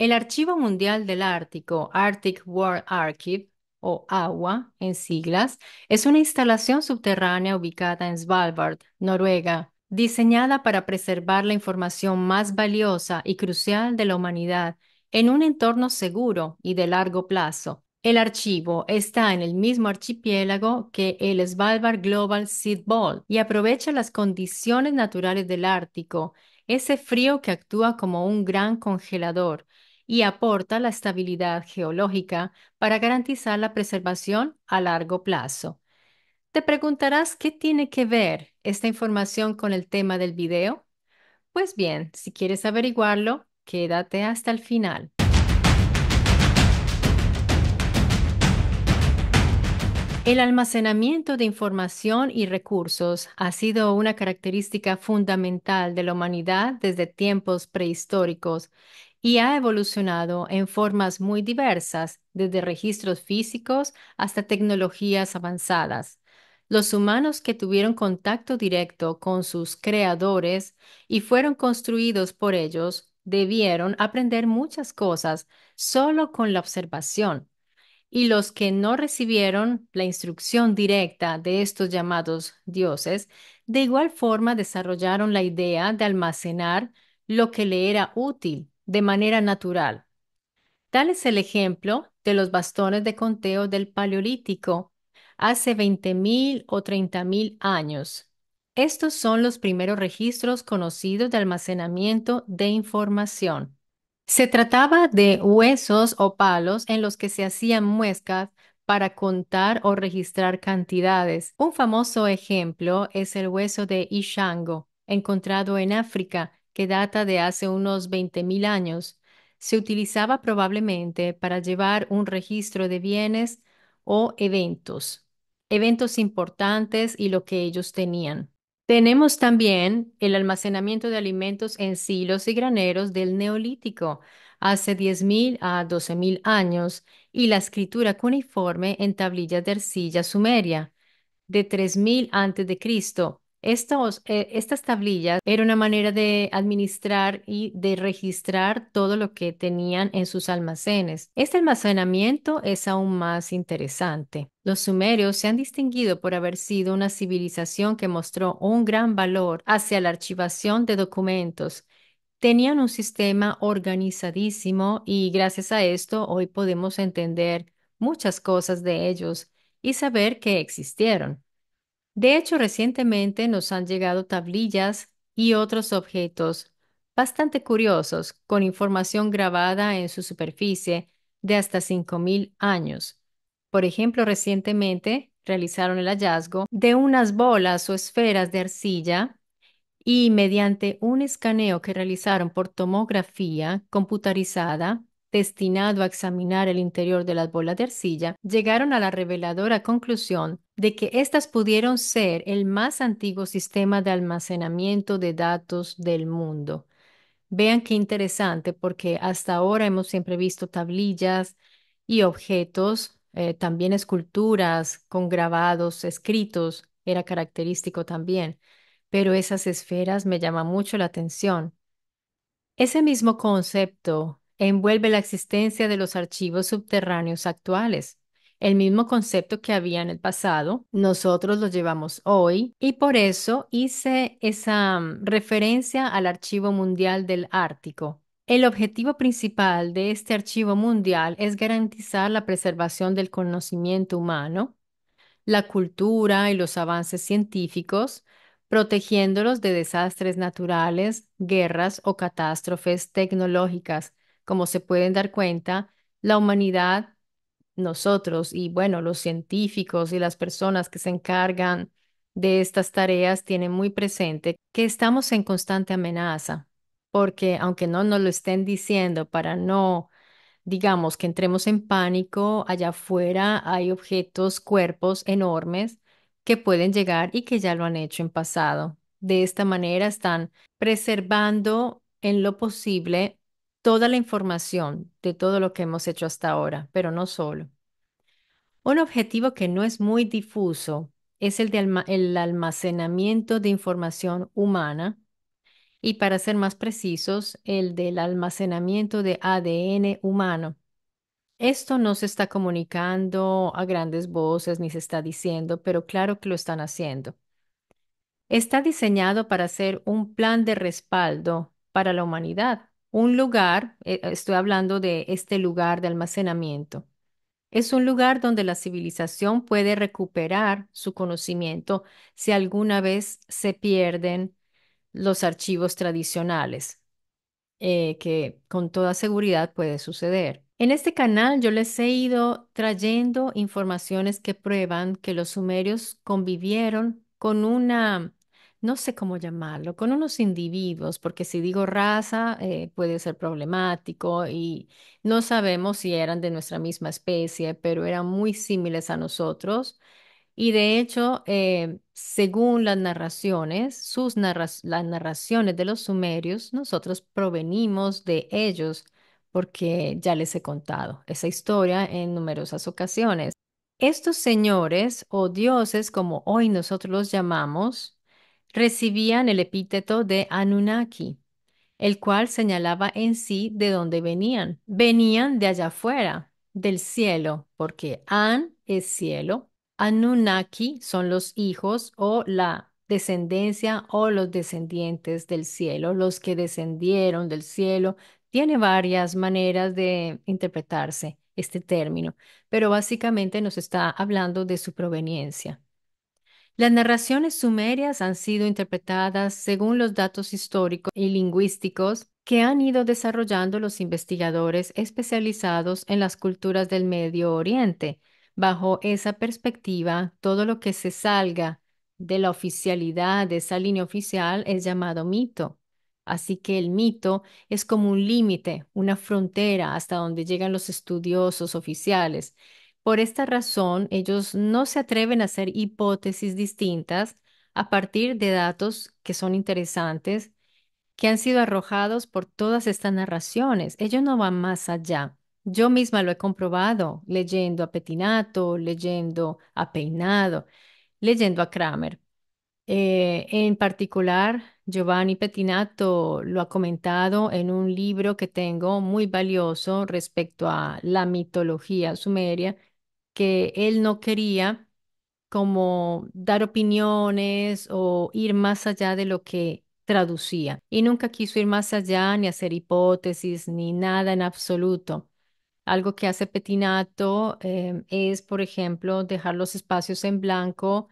El Archivo Mundial del Ártico, Arctic World Archive, o AWA en siglas, es una instalación subterránea ubicada en Svalbard, Noruega, diseñada para preservar la información más valiosa y crucial de la humanidad en un entorno seguro y de largo plazo. El archivo está en el mismo archipiélago que el Svalbard Global Seed Ball y aprovecha las condiciones naturales del Ártico, ese frío que actúa como un gran congelador, y aporta la estabilidad geológica para garantizar la preservación a largo plazo. Te preguntarás qué tiene que ver esta información con el tema del video. Pues bien, si quieres averiguarlo, quédate hasta el final. El almacenamiento de información y recursos ha sido una característica fundamental de la humanidad desde tiempos prehistóricos y ha evolucionado en formas muy diversas, desde registros físicos hasta tecnologías avanzadas. Los humanos que tuvieron contacto directo con sus creadores y fueron construidos por ellos debieron aprender muchas cosas solo con la observación. Y los que no recibieron la instrucción directa de estos llamados dioses, de igual forma desarrollaron la idea de almacenar lo que le era útil de manera natural. Tal es el ejemplo de los bastones de conteo del Paleolítico hace 20.000 o 30.000 años. Estos son los primeros registros conocidos de almacenamiento de información. Se trataba de huesos o palos en los que se hacían muescas para contar o registrar cantidades. Un famoso ejemplo es el hueso de Ishango, encontrado en África, que data de hace unos 20.000 años, se utilizaba probablemente para llevar un registro de bienes o eventos, eventos importantes y lo que ellos tenían. Tenemos también el almacenamiento de alimentos en silos y graneros del Neolítico, hace 10.000 a 12.000 años, y la escritura cuneiforme en tablillas de arcilla sumeria, de 3.000 a.C., eh, estas tablillas eran una manera de administrar y de registrar todo lo que tenían en sus almacenes. Este almacenamiento es aún más interesante. Los sumerios se han distinguido por haber sido una civilización que mostró un gran valor hacia la archivación de documentos. Tenían un sistema organizadísimo y gracias a esto hoy podemos entender muchas cosas de ellos y saber que existieron. De hecho, recientemente nos han llegado tablillas y otros objetos bastante curiosos con información grabada en su superficie de hasta 5.000 años. Por ejemplo, recientemente realizaron el hallazgo de unas bolas o esferas de arcilla y mediante un escaneo que realizaron por tomografía computarizada, destinado a examinar el interior de las bolas de arcilla, llegaron a la reveladora conclusión de que éstas pudieron ser el más antiguo sistema de almacenamiento de datos del mundo. Vean qué interesante, porque hasta ahora hemos siempre visto tablillas y objetos, eh, también esculturas con grabados escritos, era característico también, pero esas esferas me llaman mucho la atención. Ese mismo concepto envuelve la existencia de los archivos subterráneos actuales. El mismo concepto que había en el pasado, nosotros lo llevamos hoy y por eso hice esa mm, referencia al Archivo Mundial del Ártico. El objetivo principal de este archivo mundial es garantizar la preservación del conocimiento humano, la cultura y los avances científicos, protegiéndolos de desastres naturales, guerras o catástrofes tecnológicas como se pueden dar cuenta, la humanidad, nosotros y bueno, los científicos y las personas que se encargan de estas tareas tienen muy presente que estamos en constante amenaza, porque aunque no nos lo estén diciendo para no, digamos, que entremos en pánico, allá afuera hay objetos, cuerpos enormes que pueden llegar y que ya lo han hecho en pasado. De esta manera están preservando en lo posible toda la información de todo lo que hemos hecho hasta ahora, pero no solo. Un objetivo que no es muy difuso es el, el almacenamiento de información humana y, para ser más precisos, el del almacenamiento de ADN humano. Esto no se está comunicando a grandes voces ni se está diciendo, pero claro que lo están haciendo. Está diseñado para ser un plan de respaldo para la humanidad un lugar, eh, eh, estoy hablando de este lugar de almacenamiento, es un lugar donde la civilización puede recuperar su conocimiento si alguna vez se pierden los archivos tradicionales, eh, que con toda seguridad puede suceder. En este canal yo les he ido trayendo informaciones que prueban que los sumerios convivieron con una no sé cómo llamarlo, con unos individuos, porque si digo raza eh, puede ser problemático y no sabemos si eran de nuestra misma especie, pero eran muy similes a nosotros. Y de hecho, eh, según las narraciones, sus las narraciones de los sumerios, nosotros provenimos de ellos porque ya les he contado esa historia en numerosas ocasiones. Estos señores o dioses, como hoy nosotros los llamamos, recibían el epíteto de Anunnaki, el cual señalaba en sí de dónde venían. Venían de allá afuera, del cielo, porque An es cielo, Anunnaki son los hijos o la descendencia o los descendientes del cielo, los que descendieron del cielo. Tiene varias maneras de interpretarse este término, pero básicamente nos está hablando de su proveniencia. Las narraciones sumerias han sido interpretadas según los datos históricos y lingüísticos que han ido desarrollando los investigadores especializados en las culturas del Medio Oriente. Bajo esa perspectiva, todo lo que se salga de la oficialidad de esa línea oficial es llamado mito. Así que el mito es como un límite, una frontera hasta donde llegan los estudiosos oficiales. Por esta razón, ellos no se atreven a hacer hipótesis distintas a partir de datos que son interesantes, que han sido arrojados por todas estas narraciones. Ellos no van más allá. Yo misma lo he comprobado leyendo a Petinato, leyendo a Peinado, leyendo a Kramer. Eh, en particular, Giovanni Petinato lo ha comentado en un libro que tengo muy valioso respecto a la mitología sumeria que él no quería como dar opiniones o ir más allá de lo que traducía. Y nunca quiso ir más allá ni hacer hipótesis ni nada en absoluto. Algo que hace Petinato eh, es, por ejemplo, dejar los espacios en blanco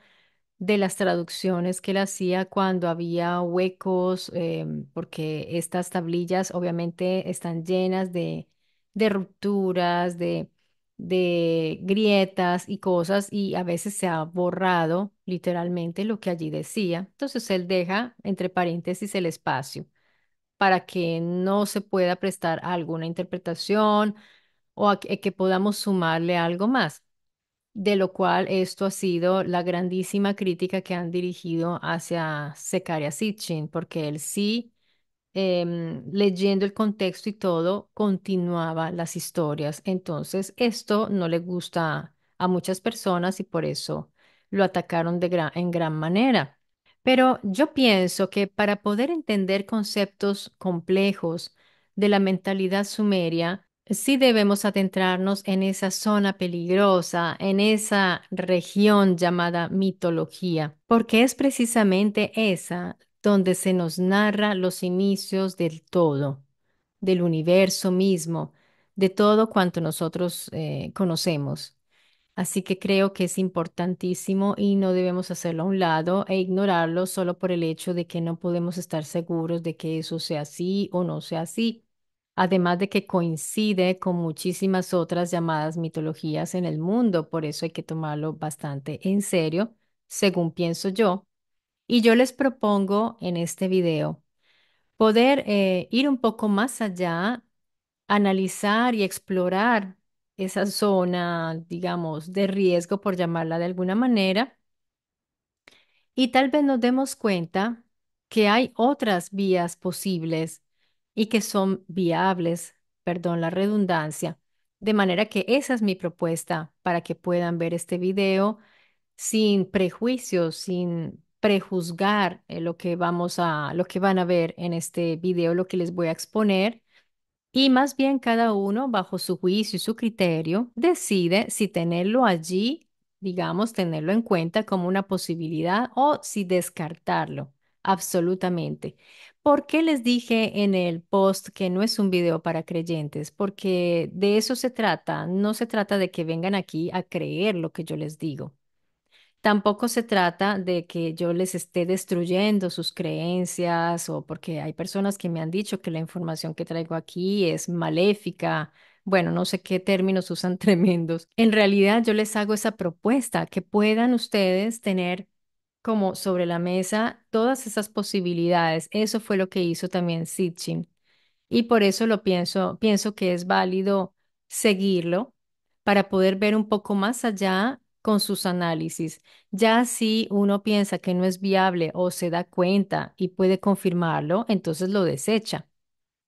de las traducciones que él hacía cuando había huecos, eh, porque estas tablillas obviamente están llenas de, de rupturas, de de grietas y cosas y a veces se ha borrado literalmente lo que allí decía. Entonces él deja entre paréntesis el espacio para que no se pueda prestar alguna interpretación o que, podamos sumarle algo más. De lo cual esto ha sido la grandísima crítica que han dirigido hacia Secaria Sitchin, porque él sí Em, leyendo el contexto y todo, continuaba las historias. Entonces, esto no le gusta a muchas personas y por eso lo atacaron de en gran manera. Pero yo pienso que para poder entender conceptos complejos de la mentalidad sumeria, sí debemos adentrarnos en esa zona peligrosa, en esa región llamada mitología, porque es precisamente esa donde se nos narra los inicios del todo, del universo mismo, de todo cuanto nosotros eh, conocemos. Así que creo que es importantísimo y no debemos hacerlo a un lado e ignorarlo solo por el hecho de que no podemos estar seguros de que eso sea así o no sea así. Además de que coincide con muchísimas otras llamadas mitologías en el mundo, por eso hay que tomarlo bastante en serio, según pienso yo, y yo les propongo en este video poder eh, ir un poco más allá, analizar y explorar esa zona, digamos, de riesgo, por llamarla de alguna manera, y tal vez nos demos cuenta que hay otras vías posibles y que son viables, perdón la redundancia. De manera que esa es mi propuesta para que puedan ver este video sin prejuicios, sin prejuzgar eh, lo que vamos a, lo que van a ver en este video, lo que les voy a exponer, y más bien cada uno, bajo su juicio y su criterio, decide si tenerlo allí, digamos, tenerlo en cuenta como una posibilidad o si descartarlo absolutamente. porque les dije en el post que no es un video para creyentes? Porque de eso se trata, no se trata de que vengan aquí a creer lo que yo les digo. Tampoco se trata de que yo les esté destruyendo sus creencias o porque hay personas que me han dicho que la información que traigo aquí es maléfica. Bueno, no sé qué términos usan tremendos. En realidad yo les hago esa propuesta, que puedan ustedes tener como sobre la mesa todas esas posibilidades. Eso fue lo que hizo también Sitchin. Y por eso lo pienso, pienso que es válido seguirlo para poder ver un poco más allá con sus análisis. Ya si uno piensa que no es viable o se da cuenta y puede confirmarlo, entonces lo desecha.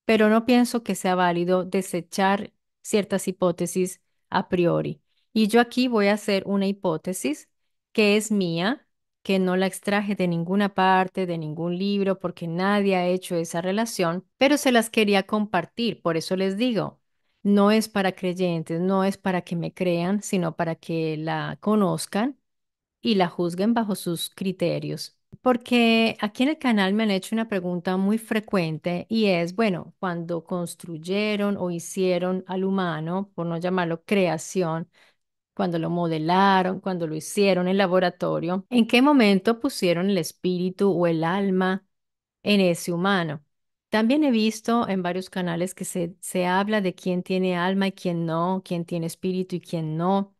Pero no pienso que sea válido desechar ciertas hipótesis a priori. Y yo aquí voy a hacer una hipótesis que es mía, que no la extraje de ninguna parte, de ningún libro, porque nadie ha hecho esa relación, pero se las quería compartir. Por eso les digo, no es para creyentes, no es para que me crean, sino para que la conozcan y la juzguen bajo sus criterios. Porque aquí en el canal me han hecho una pregunta muy frecuente y es, bueno, cuando construyeron o hicieron al humano, por no llamarlo creación, cuando lo modelaron, cuando lo hicieron en laboratorio, ¿en qué momento pusieron el espíritu o el alma en ese humano? También he visto en varios canales que se, se habla de quién tiene alma y quién no, quién tiene espíritu y quién no.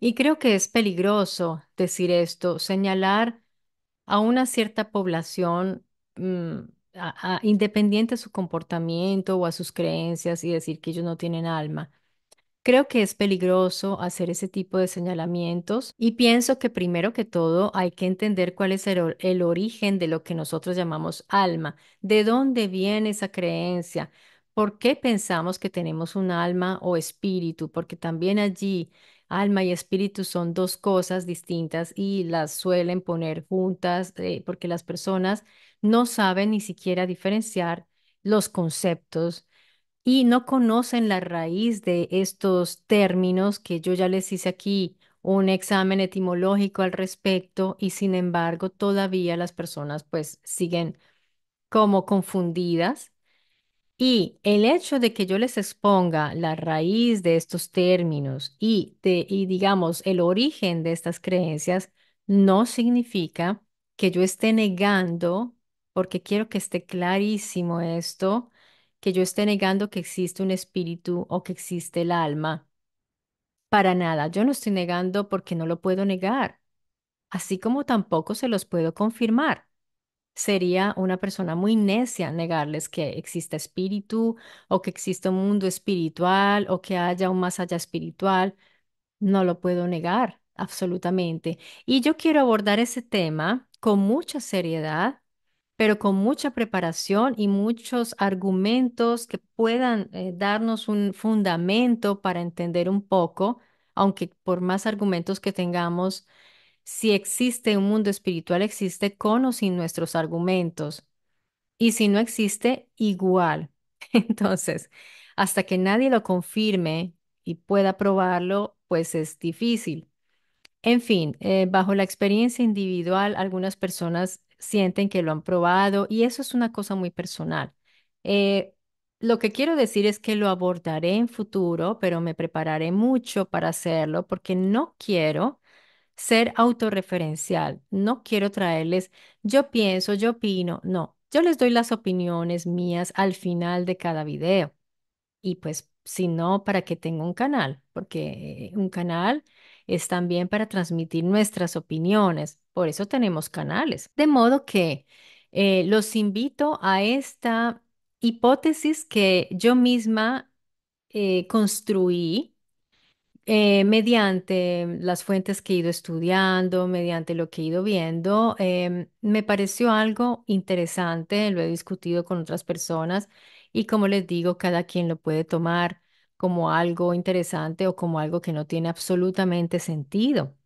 Y creo que es peligroso decir esto, señalar a una cierta población mm, independiente a su comportamiento o a sus creencias y decir que ellos no tienen alma. Creo que es peligroso hacer ese tipo de señalamientos y pienso que primero que todo hay que entender cuál es el, origen de lo que nosotros llamamos alma, de dónde viene esa creencia, por qué pensamos que tenemos un alma o espíritu, porque también allí alma y espíritu son dos cosas distintas y las suelen poner juntas eh, porque las personas no saben ni siquiera diferenciar los conceptos y no conocen la raíz de estos términos que yo ya les hice aquí un examen etimológico al respecto y sin embargo todavía las personas pues siguen como confundidas. Y el hecho de que yo les exponga la raíz de estos términos y, y digamos el origen de estas creencias no significa que yo esté negando, porque quiero que esté clarísimo esto, que yo esté negando que existe un espíritu o que existe el alma. Para nada, yo no estoy negando porque no lo puedo negar, así como tampoco se los puedo confirmar. Sería una persona muy necia negarles que exista espíritu o que existe un mundo espiritual o que haya un más allá espiritual. No lo puedo negar, absolutamente. Y yo quiero abordar ese tema con mucha seriedad pero con mucha preparación y muchos argumentos que puedan eh, darnos un fundamento para entender un poco, aunque por más argumentos que tengamos, si existe un mundo espiritual, existe con o sin nuestros argumentos. Y si no existe, igual. Entonces, hasta que nadie lo confirme y pueda probarlo, pues es difícil. En fin, eh, bajo la experiencia individual, algunas personas sienten que lo han probado y eso es una cosa muy personal. Eh, lo que quiero decir es que lo abordaré en futuro, pero me prepararé mucho para hacerlo porque no quiero ser autorreferencial, no quiero traerles yo pienso, yo opino, no, yo les doy las opiniones mías al final de cada video y pues si no, ¿para que tenga un canal? Porque eh, un canal es también para transmitir nuestras opiniones. Por eso tenemos canales. De modo que eh, los invito a esta hipótesis que yo misma eh, construí eh, mediante las fuentes que he ido estudiando, mediante lo que he ido viendo, em, me pareció algo interesante, lo he discutido con otras personas y como les digo, cada quien lo puede tomar como algo interesante o como algo que no tiene absolutamente sentido.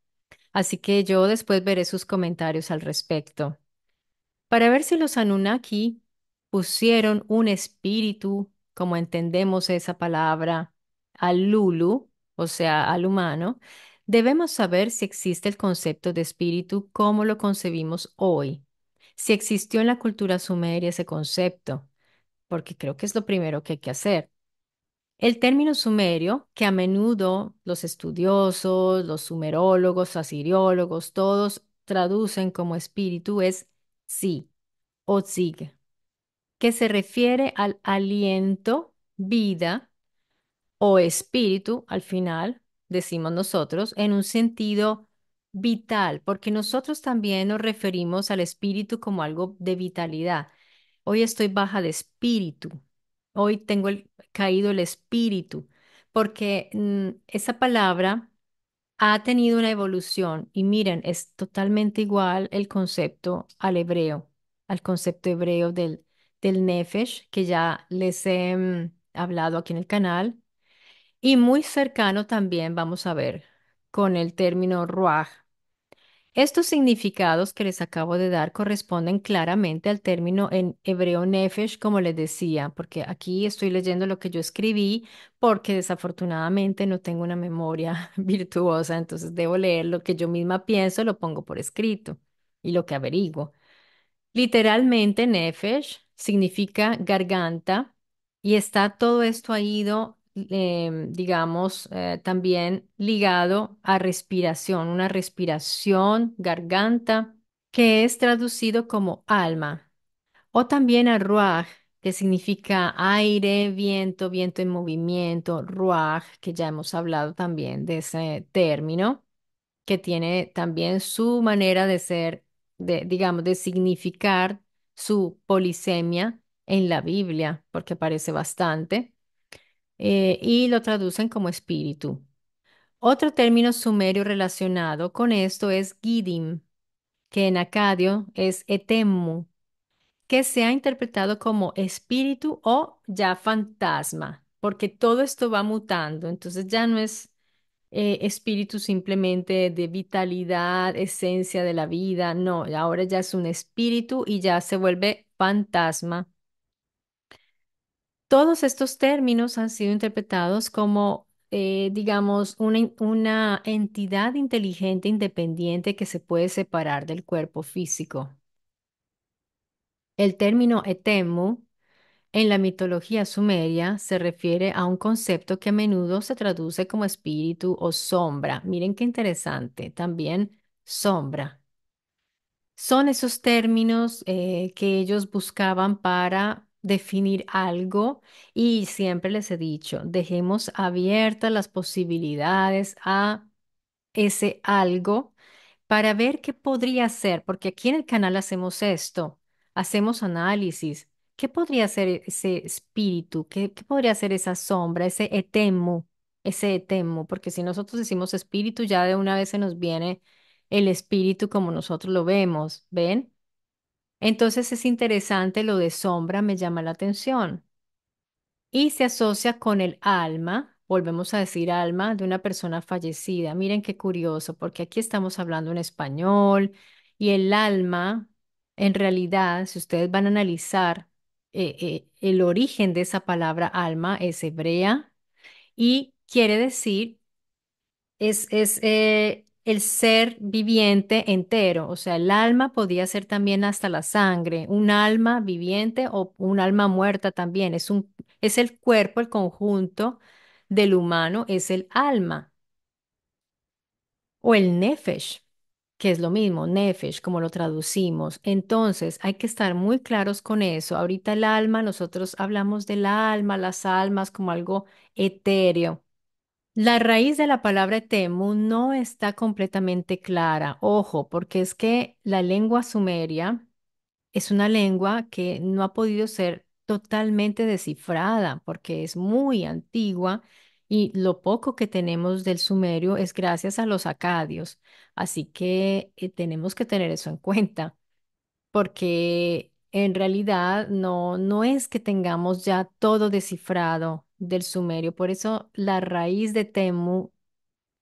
Así que yo después veré sus comentarios al respecto. Para ver si los Anunnaki pusieron un espíritu, como entendemos esa palabra, al Lulu, o sea, al humano, debemos saber si existe el concepto de espíritu como lo concebimos hoy, si existió en la cultura sumeria ese concepto, porque creo que es lo primero que hay que hacer. El término sumerio, que a menudo los estudiosos, los sumerólogos, asiriólogos, todos traducen como espíritu, es si o zig, que se refiere al aliento, vida o espíritu, al final, decimos nosotros, en un sentido vital, porque nosotros también nos referimos al espíritu como algo de vitalidad. Hoy estoy baja de espíritu, Hoy tengo caído el espíritu, porque mm, esa palabra ha tenido una evolución y miren, es totalmente igual el concepto al hebreo, al concepto hebreo del, del nefesh, que ya les he mm, hablado aquí en el canal, y muy cercano también, vamos a ver, con el término ruaj. Estos significados que les acabo de dar corresponden claramente al término en hebreo nefesh, como les decía, porque aquí estoy leyendo lo que yo escribí, porque desafortunadamente no tengo una memoria virtuosa, entonces debo leer lo que yo misma pienso, lo pongo por escrito y lo que averiguo. Literalmente nefesh significa garganta y está todo esto ido Em, digamos, eh, también ligado a respiración, una respiración, garganta, que es traducido como alma, o también a ruaj, que significa aire, viento, viento en movimiento, ruaj, que ya hemos hablado también de ese término, que tiene también su manera de ser, digamos, de significar su polisemia en la Biblia, porque aparece bastante. Eh, y lo traducen como espíritu. Otro término sumerio relacionado con esto es Gidim, que en acadio es Etemu, que se ha interpretado como espíritu o ya fantasma, porque todo esto va mutando, entonces ya no es eh, espíritu simplemente de vitalidad, esencia de la vida, no, ahora ya es un espíritu y ya se vuelve fantasma todos estos términos han sido interpretados como, eh, digamos, una, entidad inteligente independiente que se puede separar del cuerpo físico. El término etemu en la mitología sumeria se refiere a un concepto que a menudo se traduce como espíritu o sombra. Miren qué interesante, también sombra. Son esos términos eh, que ellos buscaban para definir algo y siempre les he dicho, dejemos abiertas las posibilidades a ese algo para ver qué podría ser, porque aquí en el canal hacemos esto, hacemos análisis. ¿Qué podría ser e-, ese espíritu? ¿Qué, podría ser esa sombra, ese etemo, ese etemo, Porque si nosotros decimos espíritu, ya de una vez se nos viene el espíritu como nosotros lo vemos, ¿ven? Entonces es interesante lo de sombra, me llama la atención. Y se asocia con el alma, volvemos a decir alma, de una persona fallecida. Miren qué curioso, porque aquí estamos hablando en español y el alma, en realidad, si ustedes van a analizar eh, eh, el origen de esa palabra alma, es hebrea y quiere decir, es, es eh, el ser viviente entero, o sea, el alma podía ser también hasta la sangre, un alma viviente o un alma muerta también, es un, es el cuerpo, el conjunto del humano, es el alma o el nefesh, que es lo mismo, nefesh, como lo traducimos. Entonces, hay que estar muy claros con eso. Ahorita el alma, nosotros hablamos del alma, las almas como algo etéreo la raíz de la palabra Temu no está completamente clara, ojo, porque es que la lengua sumeria es una lengua que no ha podido ser totalmente descifrada porque es muy antigua y lo poco que tenemos del sumerio es gracias a los acadios. Así que eh, tenemos que tener eso en cuenta porque en realidad no, no es que tengamos ya todo descifrado del sumerio. Por eso la raíz de Temu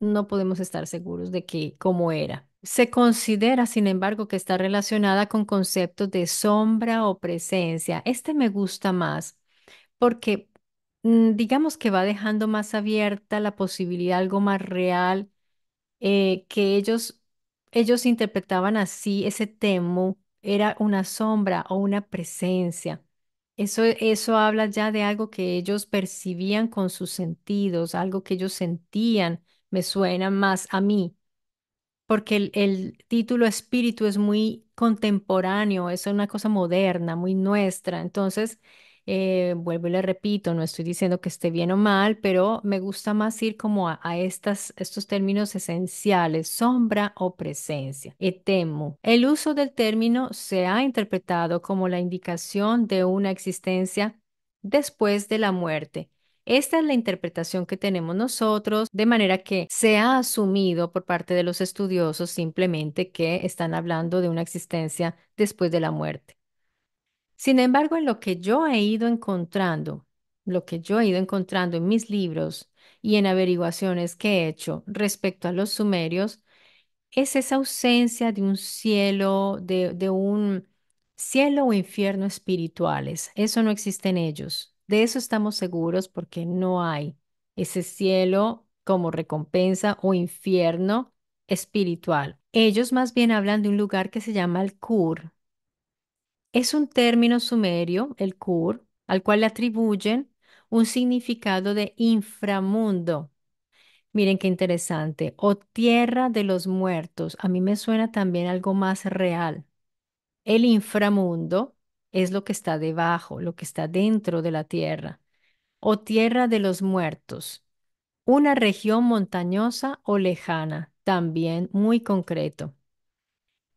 no podemos estar seguros de que cómo era. Se considera, sin embargo, que está relacionada con conceptos de sombra o presencia. Este me gusta más porque mm, digamos que va dejando más abierta la posibilidad, algo más real, eh, que ellos, ellos interpretaban así ese temu era una sombra o una presencia. Eso, eso habla ya de algo que ellos percibían con sus sentidos, algo que ellos sentían, me suena más a mí, porque el, el título espíritu es muy contemporáneo, es una cosa moderna, muy nuestra. Entonces, eh, vuelvo y le repito, no estoy diciendo que esté bien o mal, pero me gusta más ir como a, estas, estos términos esenciales, sombra o presencia. Etemu. El uso del término se ha interpretado como la indicación de una existencia después de la muerte. Esta es la interpretación que tenemos nosotros, de manera que se ha asumido por parte de los estudiosos simplemente que están hablando de una existencia después de la muerte. Sin embargo, en lo que yo he ido encontrando, lo que yo he ido encontrando en mis libros y en averiguaciones que he hecho respecto a los sumerios, es esa ausencia de un cielo, de, un cielo o infierno espirituales. Eso no existe en ellos. De eso estamos seguros porque no hay ese cielo como recompensa o infierno espiritual. Ellos más bien hablan de un lugar que se llama el Kur, es un término sumerio, el Kur, al cual le atribuyen un significado de inframundo. Miren qué interesante. O tierra de los muertos. A mí me suena también algo más real. El inframundo es lo que está debajo, lo que está dentro de la tierra. O tierra de los muertos. Una región montañosa o lejana, también muy concreto.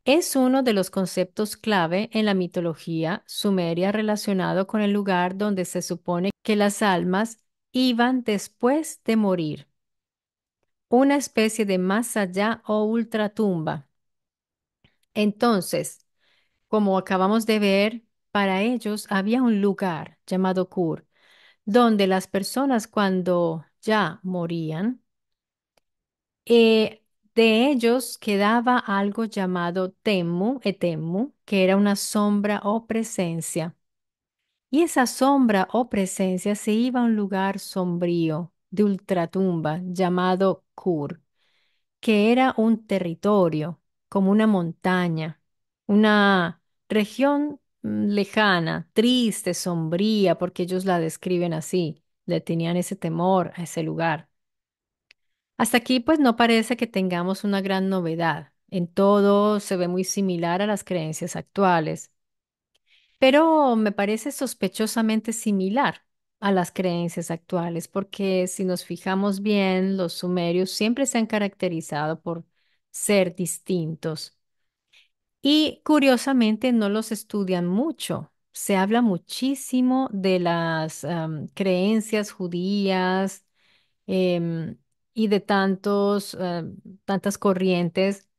Es uno de los conceptos clave en la mitología sumeria relacionado con el lugar donde se supone que las almas iban después de morir, una especie de más allá o ultratumba. Entonces, como acabamos de ver, para ellos había un lugar llamado Kur, donde las personas cuando ya morían, eh, de ellos quedaba algo llamado Temu, Etemu, que era una sombra o presencia. Y esa sombra o presencia se iba a un lugar sombrío de ultratumba llamado Kur, que era un territorio, como una montaña, una región mm, lejana, triste, sombría, porque ellos la describen así, le tenían ese temor a ese lugar. Hasta aquí, pues no parece que tengamos una gran novedad. En todo se ve muy similar a las creencias actuales, pero me parece sospechosamente similar a las creencias actuales, porque si nos fijamos bien, los sumerios siempre se han caracterizado por ser distintos. Y curiosamente no los estudian mucho. Se habla muchísimo de las creencias judías, em, y de tantos, eh, tantas corrientes,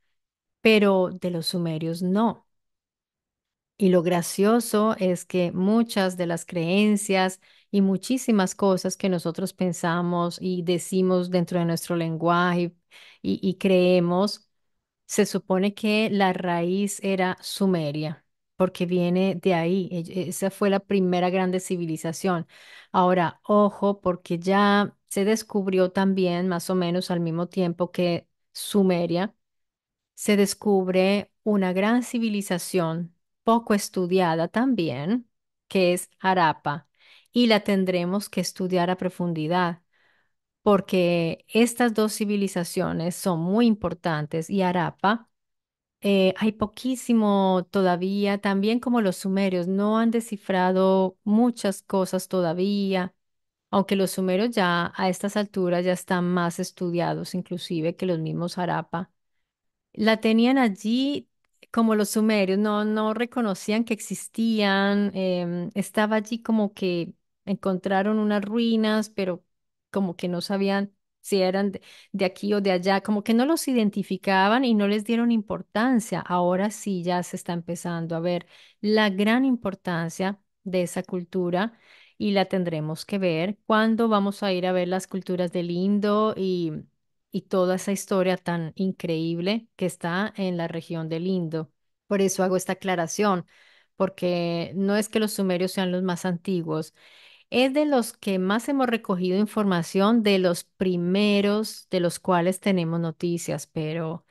pero de los sumerios no. Y lo gracioso es que muchas de las creencias y muchísimas cosas que nosotros pensamos y decimos dentro de nuestro lenguaje y, y creemos, se supone que la raíz era sumeria, porque viene de ahí. Esa fue la primera grande civilización. Ahora, ojo, porque ya se descubrió también más o menos al mismo tiempo que Sumeria, se descubre una gran civilización poco estudiada también, que es Arapa, y la tendremos que estudiar a profundidad, porque estas dos civilizaciones son muy importantes y Arapa eh, hay poquísimo todavía, también como los sumerios, no han descifrado muchas cosas todavía aunque los sumerios ya a estas alturas ya están más estudiados inclusive que los mismos harapa, la tenían allí como los sumerios, no, no reconocían que existían, em, estaba allí como que encontraron unas ruinas, pero como que no sabían si eran de aquí o de allá, como que no los identificaban y no les dieron importancia. Ahora sí ya se está empezando a ver la gran importancia de esa cultura y la tendremos que ver. ¿Cuándo vamos a ir a ver las culturas del Indo y, y toda esa historia tan increíble que está en la región del Indo? Por eso hago esta aclaración, porque no es que los sumerios sean los más antiguos es de los que más hemos recogido información, de los primeros de los cuales tenemos noticias, pero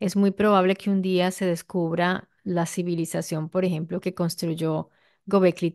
es muy probable que un día se descubra la civilización, por ejemplo, que construyó Gobekli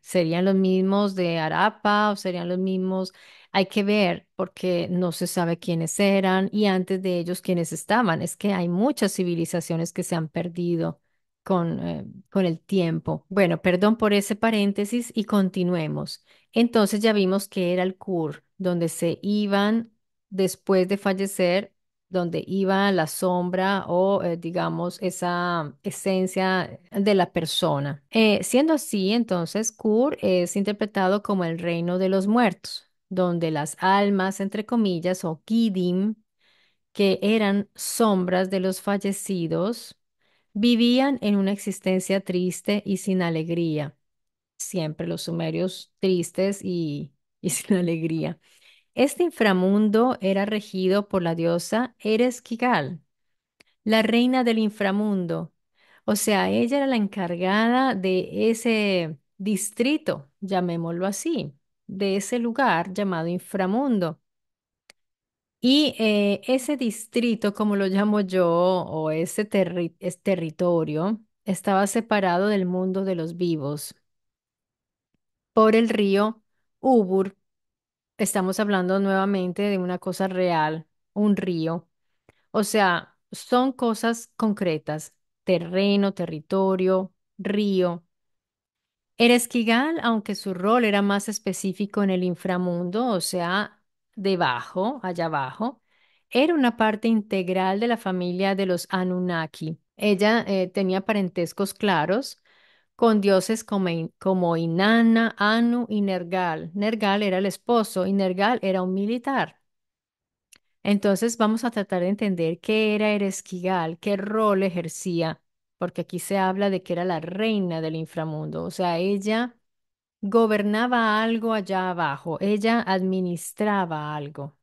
¿Serían los mismos de Arapa o serían los mismos? Hay que ver porque no se sabe quiénes eran y antes de ellos quiénes estaban. Es que hay muchas civilizaciones que se han perdido con, eh, con el tiempo. Bueno, perdón por ese paréntesis y continuemos. Entonces ya vimos que era el Kur, donde se iban después de fallecer donde iba la sombra o, eh, digamos, esa esencia de la persona. Eh, siendo así, entonces, Kur es interpretado como el reino de los muertos, donde las almas, entre comillas, o Kidim, que eran sombras de los fallecidos, vivían en una existencia triste y sin alegría. Siempre los sumerios tristes y sin alegría. Este inframundo era regido por la diosa Eres la reina del inframundo. O sea, ella era la encargada de ese distrito, llamémoslo así, de ese lugar llamado inframundo. Y eh, ese distrito, como lo llamo yo, o ese territorio, estaba separado del mundo de los vivos por el río Ubur Estamos hablando nuevamente de una cosa real, un río. O sea, son cosas concretas, terreno, territorio, río. Eresquigal, aunque su rol era más específico en el inframundo, o sea, debajo, allá abajo, era una parte integral de la familia de los Anunnaki. Ella eh, tenía parentescos claros con dioses como, Inanna, Anu y Nergal. Nergal era el esposo y Nergal era un militar. Entonces vamos a tratar de entender qué era Eresquigal, qué rol ejercía, porque aquí se habla de que era la reina del inframundo, o sea, ella gobernaba algo allá abajo, ella administraba algo.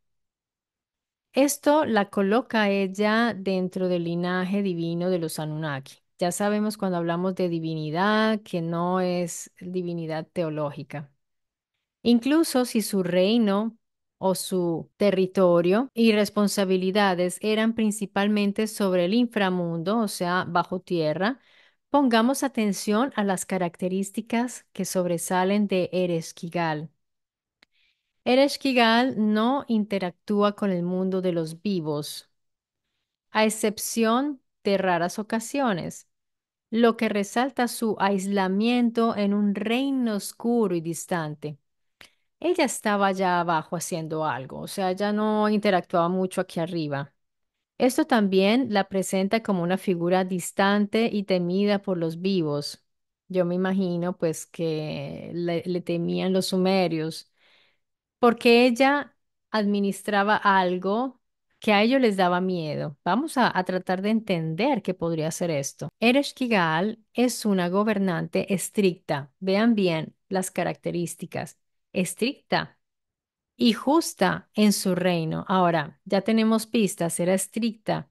Esto la coloca ella dentro del linaje divino de los Anunnaki ya sabemos cuando hablamos de divinidad que no es divinidad teológica. Incluso si su reino o su territorio y responsabilidades eran principalmente sobre el inframundo, o sea, bajo tierra, pongamos atención a las características que sobresalen de Ereshkigal. Ereshkigal no interactúa con el mundo de los vivos, a excepción de raras ocasiones lo que resalta su aislamiento en un reino oscuro y distante. Ella estaba allá abajo haciendo algo, o sea, ya no interactuaba mucho aquí arriba. Esto también la presenta como una figura distante y temida por los vivos. Yo me imagino pues que le, le temían los sumerios, porque ella administraba algo que a ellos les daba miedo. Vamos a, tratar de entender qué podría ser esto. Ereshkigal es una gobernante estricta. Vean bien las características. Estricta y justa en su reino. Ahora, ya tenemos pistas, era estricta.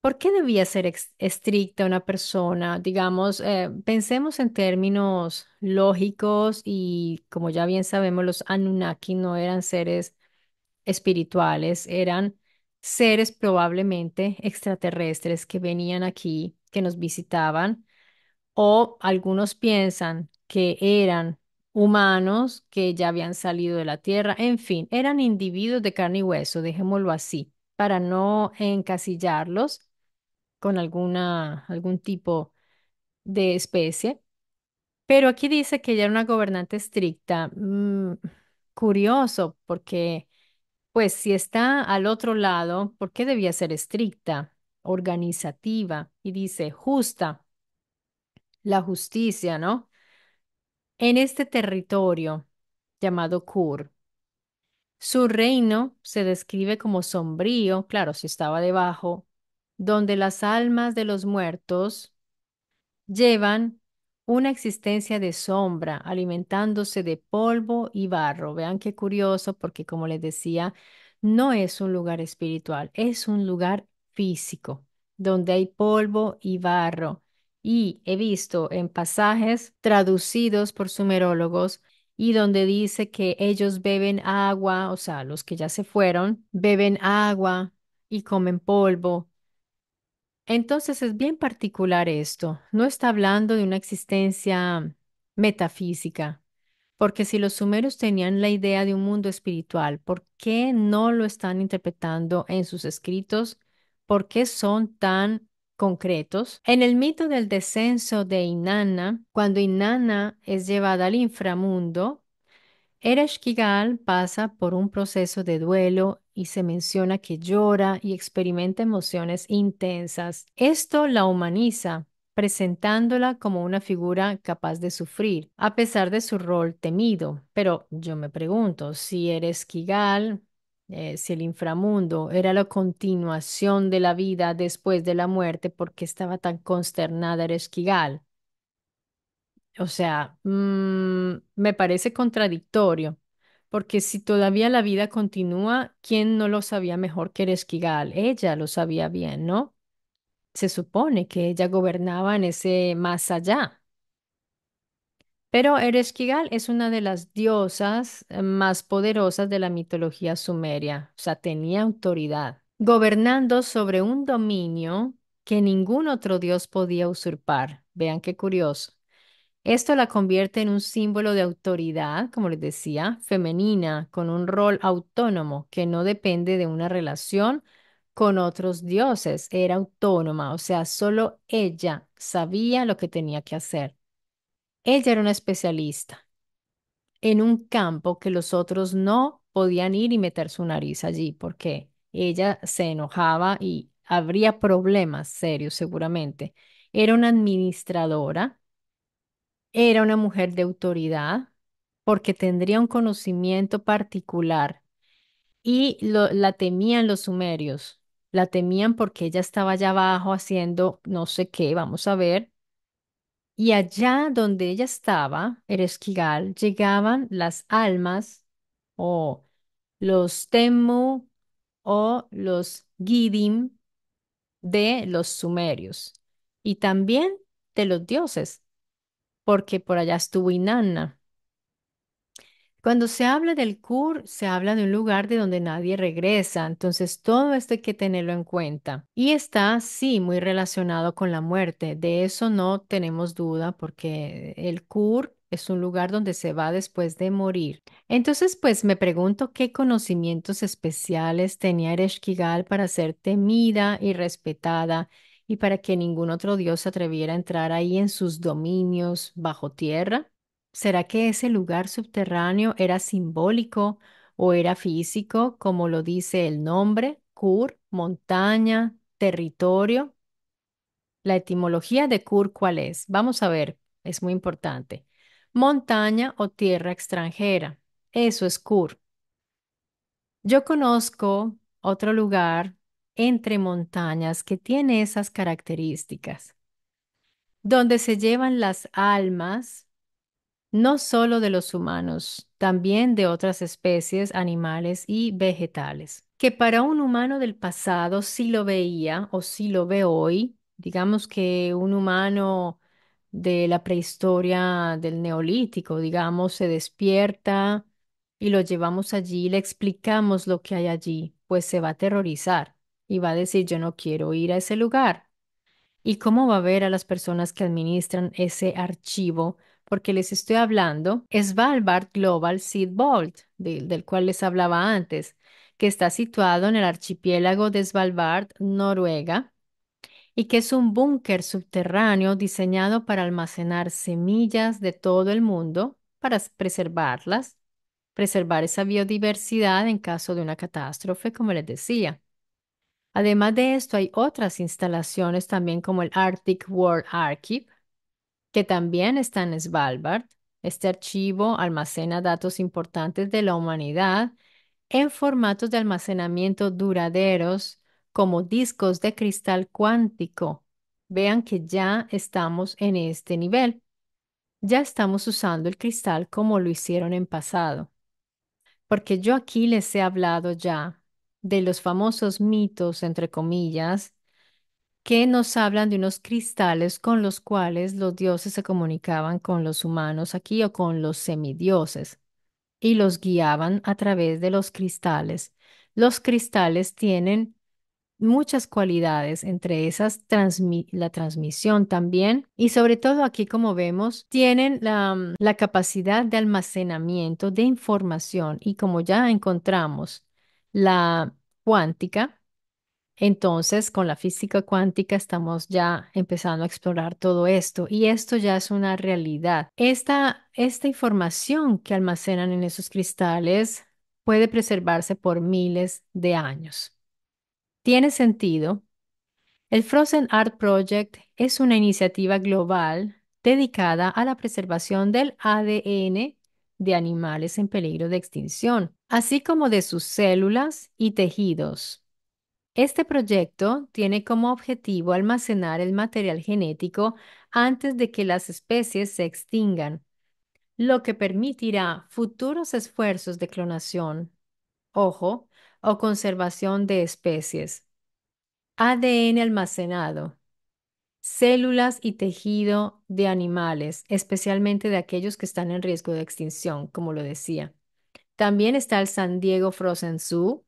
¿Por qué debía ser estricta una persona? Digamos, eh, pensemos en términos lógicos y como ya bien sabemos, los Anunnaki no eran seres espirituales, eran seres probablemente extraterrestres que venían aquí, que nos visitaban, o algunos piensan que eran humanos que ya habían salido de la Tierra, en fin, eran individuos de carne y hueso, dejémoslo así, para no encasillarlos con alguna, algún tipo de especie. Pero aquí dice que ella era una gobernante estricta. Mm, curioso, porque pues si está al otro lado, ¿por qué debía ser estricta, organizativa? Y dice, justa, la justicia, ¿no? En este territorio llamado Kur. Su reino se describe como sombrío, claro, si estaba debajo, donde las almas de los muertos llevan una existencia de sombra, alimentándose de polvo y barro. Vean qué curioso, porque como les decía, no es un lugar espiritual, es un lugar físico, donde hay polvo y barro. Y he visto en pasajes traducidos por sumerólogos y donde dice que ellos beben agua, o sea, los que ya se fueron, beben agua y comen polvo entonces es bien particular esto. No está hablando de una existencia metafísica, porque si los sumerios tenían la idea de un mundo espiritual, ¿por qué no lo están interpretando en sus escritos? ¿Por qué son tan concretos? En el mito del descenso de Inanna, cuando Inanna es llevada al inframundo, Ereshkigal pasa por un proceso de duelo y se menciona que llora y experimenta emociones intensas. Esto la humaniza, presentándola como una figura capaz de sufrir, a pesar de su rol temido. Pero yo me pregunto, si Ereshkigal, eh, si el inframundo era la continuación de la vida después de la muerte, ¿por qué estaba tan consternada Ereshkigal. O sea, mm, me parece contradictorio, porque si todavía la vida continúa, ¿quién no lo sabía mejor que Eresquigal? Ella lo sabía bien, ¿no? Se supone que ella gobernaba en ese más allá. Pero Eresquigal es una de las diosas eh, más poderosas de la mitología sumeria, o sea, tenía autoridad, gobernando sobre un dominio que ningún otro dios podía usurpar. Vean qué curioso. Esto la convierte en un símbolo de autoridad, como les decía, femenina, con un rol autónomo que no depende de una relación con otros dioses. Era autónoma, o sea, solo ella sabía lo que tenía que hacer. Ella era una especialista en un campo que los otros no podían ir y meter su nariz allí porque ella se enojaba y habría problemas serios seguramente. Era una administradora era una mujer de autoridad porque tendría un conocimiento particular y la temían los sumerios. La temían porque ella estaba allá abajo haciendo no sé qué, vamos a ver. Y allá donde ella estaba, Ereshkigal, llegaban las almas o los Temu o los Gidim de los sumerios y también de los dioses porque por allá estuvo Inanna. Cuando se habla del Kur, se habla de un lugar de donde nadie regresa, entonces todo esto hay que tenerlo en cuenta. Y está, sí, muy relacionado con la muerte, de eso no tenemos duda, porque el Kur es un lugar donde se va después de morir. Entonces, pues me pregunto qué conocimientos especiales tenía Ereshkigal para ser temida y respetada y para que ningún otro dios se atreviera a entrar ahí en sus dominios bajo tierra? ¿Será que ese lugar subterráneo era simbólico o era físico, como lo dice el nombre, Kur, montaña, territorio? La etimología de Kur, ¿cuál es? Vamos a ver, es muy importante. Montaña o tierra extranjera, eso es Kur. Yo conozco otro lugar entre montañas que tiene esas características, donde se llevan las almas no solo de los humanos, también de otras especies animales y vegetales, que para un humano del pasado sí lo veía o si lo ve hoy, digamos que un humano de la prehistoria del neolítico, digamos, se despierta y lo llevamos allí, le explicamos lo que hay allí, pues se va a aterrorizar y va a decir yo no quiero ir a ese lugar. ¿Y cómo va a ver a las personas que administran ese archivo? Porque les estoy hablando, es Svalbard Global Seed Vault, del cual les hablaba antes, que está situado en el archipiélago de Svalbard, Noruega, y que es un búnker subterráneo diseñado para almacenar semillas de todo el mundo, para preservarlas, preservar esa biodiversidad en caso de una catástrofe, como les decía. Además de esto, hay otras instalaciones también como el Arctic World Archive, que también está en Svalbard. Este archivo almacena datos importantes de la humanidad en formatos de almacenamiento duraderos como discos de cristal cuántico. Vean que ya estamos en este nivel. Ya estamos usando el cristal como lo hicieron en pasado. Porque yo aquí les he hablado ya de los famosos mitos, entre comillas, que nos hablan de unos cristales con los cuales los dioses se comunicaban con los humanos aquí o con los semidioses y los guiaban a través de los cristales. Los cristales tienen muchas cualidades, entre esas la transmisión también y sobre todo aquí como vemos tienen la, la capacidad de almacenamiento de información y como ya encontramos la cuántica. Entonces, con la física cuántica estamos ya empezando a explorar todo esto y esto ya es una realidad. Esta, información que almacenan en esos cristales puede preservarse por miles de años. Tiene sentido. El Frozen Art Project es una iniciativa global dedicada a la preservación del ADN de animales en peligro de extinción así como de sus células y tejidos. Este proyecto tiene como objetivo almacenar el material genético antes de que las especies se extingan, lo que permitirá futuros esfuerzos de clonación, ojo, o conservación de especies. ADN almacenado, células y tejido de animales, especialmente de aquellos que están en riesgo de extinción, como lo decía. También está el San Diego Frozen Zoo,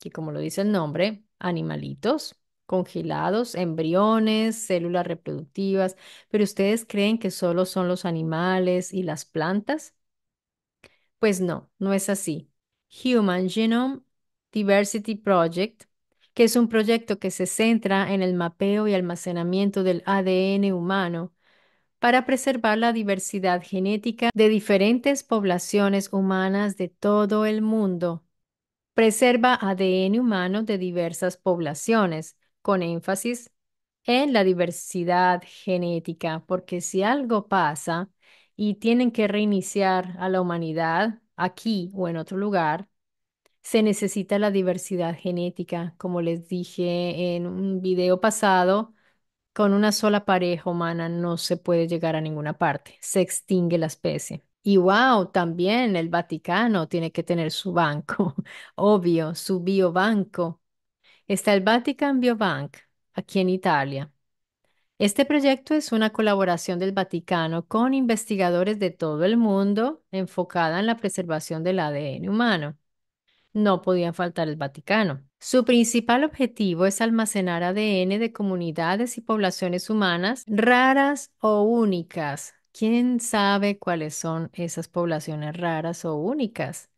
que como lo dice el nombre, animalitos congelados, embriones, células reproductivas, pero ustedes creen que solo son los animales y las plantas? Pues no, no es así. Human Genome Diversity Project, que es un proyecto que se centra en el mapeo y almacenamiento del ADN humano para preservar la diversidad genética de diferentes poblaciones humanas de todo el mundo. Preserva ADN humano de diversas poblaciones, con énfasis en la diversidad genética, porque si algo pasa y tienen que reiniciar a la humanidad aquí o en otro lugar, se necesita la diversidad genética, como les dije en un video pasado, con una sola pareja humana no se puede llegar a ninguna parte, se extingue la especie. Y wow, también el Vaticano tiene que tener su banco, obvio, su biobanco. Está el Vatican Biobank, aquí en Italia. Este proyecto es una colaboración del Vaticano con investigadores de todo el mundo enfocada en la preservación del ADN humano no podían faltar el Vaticano. Su principal objetivo es almacenar ADN de comunidades y poblaciones humanas raras o únicas. ¿Quién sabe cuáles son esas poblaciones raras o únicas?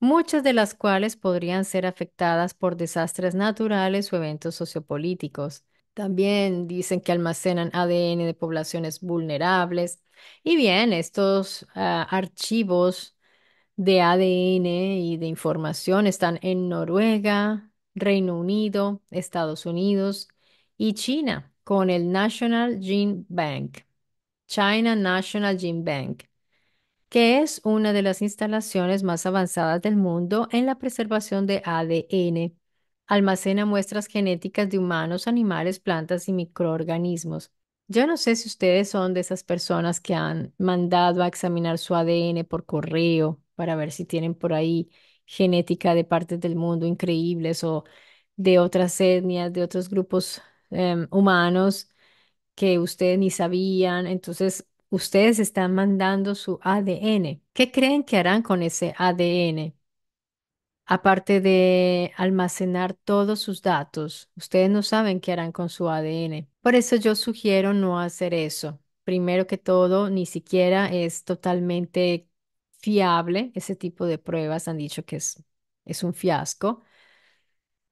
muchas de las cuales podrían ser afectadas por desastres naturales o eventos sociopolíticos. También dicen que almacenan ADN de poblaciones vulnerables. Y bien, estos ah, archivos de ADN y de información están en Noruega, Reino Unido, Estados Unidos y China con el National Gene Bank, China National Gene Bank, que es una de las instalaciones más avanzadas del mundo en la preservación de ADN. Almacena muestras genéticas de humanos, animales, plantas y microorganismos. Yo no sé si ustedes son de esas personas que han mandado a examinar su ADN por correo para ver si tienen por ahí genética de partes del mundo increíbles o de otras etnias, de otros grupos em, humanos que ustedes ni sabían. Entonces, ustedes están mandando su ADN. ¿Qué creen que harán con ese ADN? Aparte de almacenar todos sus datos, ustedes no saben qué harán con su ADN. Por eso yo sugiero no hacer eso. Primero que todo, ni siquiera es totalmente fiable. Ese tipo de pruebas han dicho que es, es un fiasco.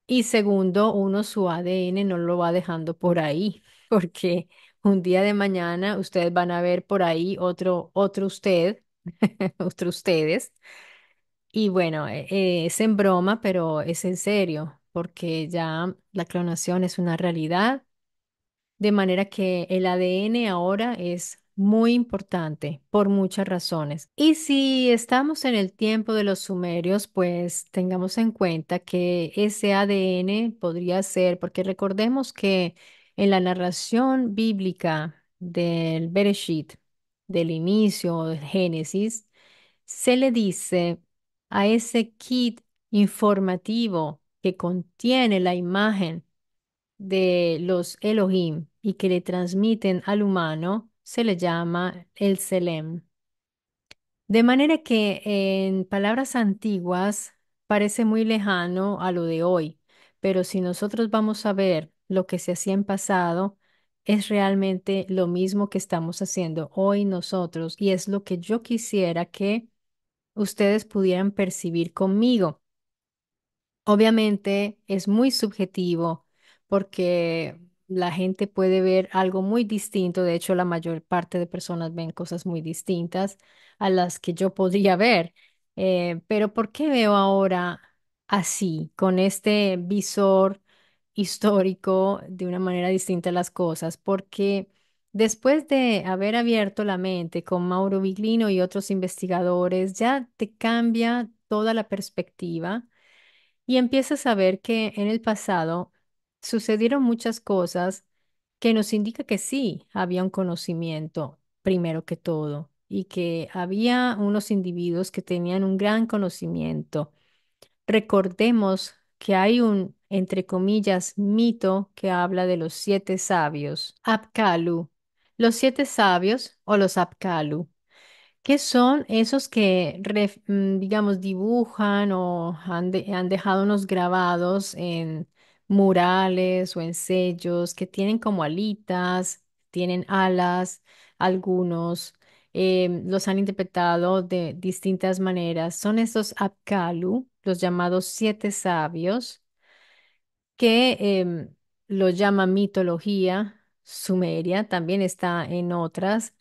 Y segundo, uno su ADN no lo va dejando por ahí, porque un día de mañana ustedes van a ver por ahí otro, otro usted, otro ustedes. Y bueno, e, e, es en broma, pero es en serio, porque ya la clonación es una realidad, de manera que el ADN ahora es muy importante por muchas razones. Y si estamos en el tiempo de los sumerios, pues tengamos en cuenta que ese ADN podría ser, porque recordemos que en la narración bíblica del Bereshit, del inicio, del Génesis, se le dice a ese kit informativo que contiene la imagen de los Elohim y que le transmiten al humano, se le llama el Selem. De manera que en palabras antiguas parece muy lejano a lo de hoy, pero si nosotros vamos a ver lo que se hacía en pasado, es realmente lo mismo que estamos haciendo hoy nosotros y es lo que yo quisiera que ustedes pudieran percibir conmigo. Obviamente es muy subjetivo porque la gente puede ver algo muy distinto. De hecho, la mayor parte de personas ven cosas muy distintas a las que yo podría ver. Eh, pero ¿por qué veo ahora así, con este visor histórico, de una manera distinta las cosas? Porque después de haber abierto la mente con Mauro Viglino y otros investigadores, ya te cambia toda la perspectiva y empiezas a ver que en el pasado sucedieron muchas cosas que nos indica que sí había un conocimiento, primero que todo, y que había unos individuos que tenían un gran conocimiento. Recordemos que hay un, entre comillas, mito que habla de los siete sabios, Apkalu, los siete sabios o los Apkalu, que son esos que, mm, digamos, dibujan o han, han dejado unos grabados en murales o sellos que tienen como alitas, tienen alas, algunos em, los han interpretado de distintas maneras. Son estos apkalu los llamados siete sabios, que em, lo llama mitología sumeria, también está en otras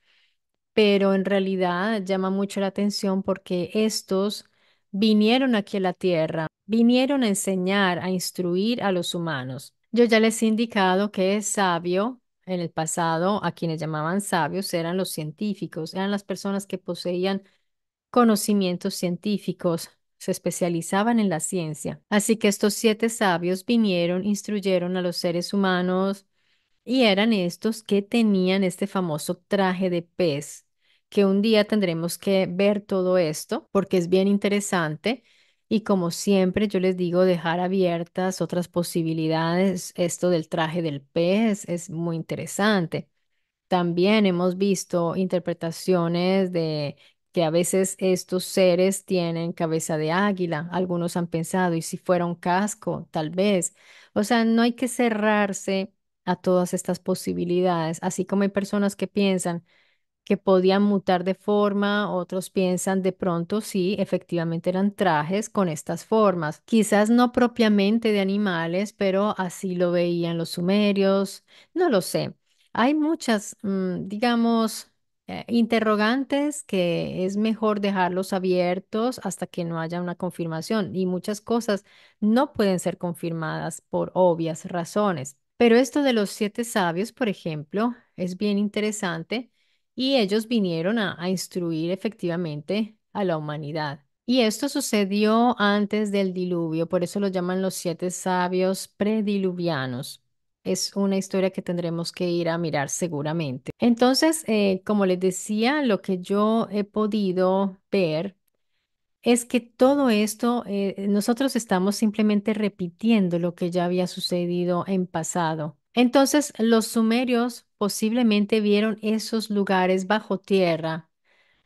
pero en realidad llama mucho la atención porque estos vinieron aquí a la tierra vinieron a enseñar, a instruir a los humanos. Yo ya les he indicado que es sabio. En el pasado, a quienes llamaban sabios eran los científicos, eran las personas que poseían conocimientos científicos, se especializaban en la ciencia. Así que estos siete sabios vinieron, instruyeron a los seres humanos y eran estos que tenían este famoso traje de pez, que un día tendremos que ver todo esto porque es bien interesante y como siempre, yo les digo, dejar abiertas otras posibilidades. Esto del traje del pez es muy interesante. También hemos visto interpretaciones de que a veces estos seres tienen cabeza de águila. Algunos han pensado, ¿y si fuera un casco? Tal vez. O sea, no hay que cerrarse a todas estas posibilidades, así como hay personas que piensan, que podían mutar de forma, otros piensan de pronto sí, efectivamente eran trajes con estas formas, quizás no propiamente de animales, pero así lo veían los sumerios, no lo sé. Hay muchas, mm, digamos, eh, interrogantes que es mejor dejarlos abiertos hasta que no haya una confirmación y muchas cosas no pueden ser confirmadas por obvias razones. Pero esto de los siete sabios, por ejemplo, es bien interesante y ellos vinieron a, instruir efectivamente a la humanidad. Y esto sucedió antes del diluvio, por eso lo llaman los siete sabios prediluvianos. Es una historia que tendremos que ir a mirar seguramente. Entonces, eh, como les decía, lo que yo he podido ver es que todo esto, eh, nosotros estamos simplemente repitiendo lo que ya había sucedido en pasado. Entonces, los sumerios posiblemente vieron esos lugares bajo tierra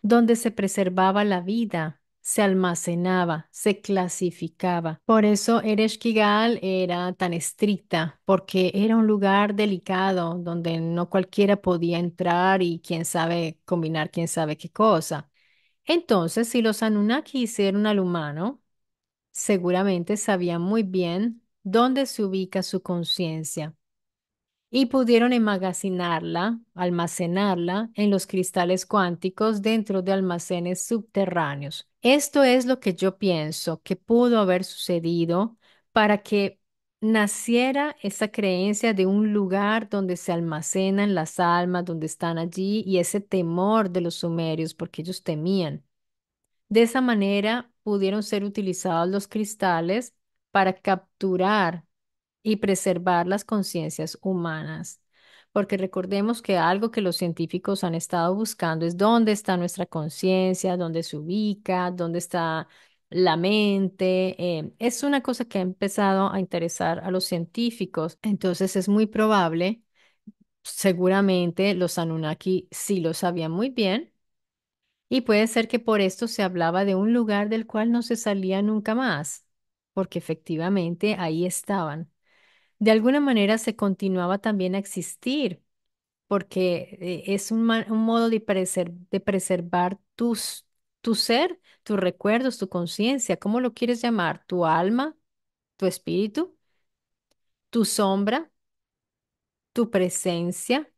donde se preservaba la vida, se almacenaba, se clasificaba. Por eso Ereshkigal era tan estricta, porque era un lugar delicado donde no cualquiera podía entrar y quién sabe combinar quién sabe qué cosa. Entonces, si los Anunnaki hicieron al humano, seguramente sabían muy bien dónde se ubica su conciencia y pudieron emagacinarla, almacenarla en los cristales cuánticos dentro de almacenes subterráneos. Esto es lo que yo pienso que pudo haber sucedido para que naciera esa creencia de un lugar donde se almacenan las almas, donde están allí, y ese temor de los sumerios, porque ellos temían. De esa manera pudieron ser utilizados los cristales para capturar y preservar las conciencias humanas. Porque recordemos que algo que los científicos han estado buscando es dónde está nuestra conciencia, dónde se ubica, dónde está la mente. Eh, es una cosa que ha empezado a interesar a los científicos. Entonces es muy probable, seguramente los Anunnaki sí lo sabían muy bien. Y puede ser que por esto se hablaba de un lugar del cual no se salía nunca más, porque efectivamente ahí estaban de alguna manera se continuaba también a existir, porque eh, es un, modo de, preservar tus, tu ser, tus recuerdos, tu conciencia, ¿cómo lo quieres llamar? Tu alma, tu espíritu, tu sombra, tu presencia,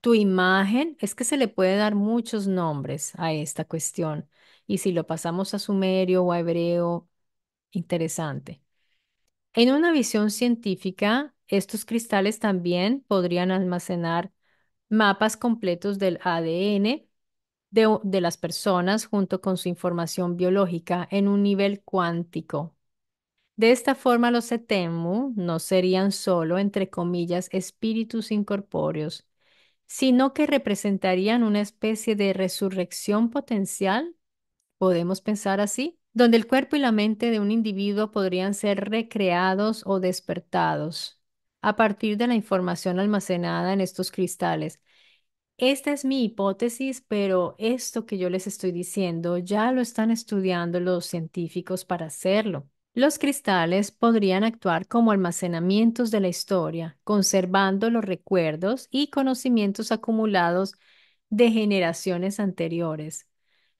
tu imagen. Es que se le puede dar muchos nombres a esta cuestión. Y si lo pasamos a sumerio o a hebreo, interesante. En una visión científica, estos cristales también podrían almacenar mapas completos del ADN de, las personas junto con su información biológica en un nivel cuántico. De esta forma, los Etemu no serían solo, entre comillas, espíritus incorpóreos, sino que representarían una especie de resurrección potencial. ¿Podemos pensar así? donde el cuerpo y la mente de un individuo podrían ser recreados o despertados a partir de la información almacenada en estos cristales. Esta es mi hipótesis, pero esto que yo les estoy diciendo ya lo están estudiando los científicos para hacerlo. Los cristales podrían actuar como almacenamientos de la historia, conservando los recuerdos y conocimientos acumulados de generaciones anteriores.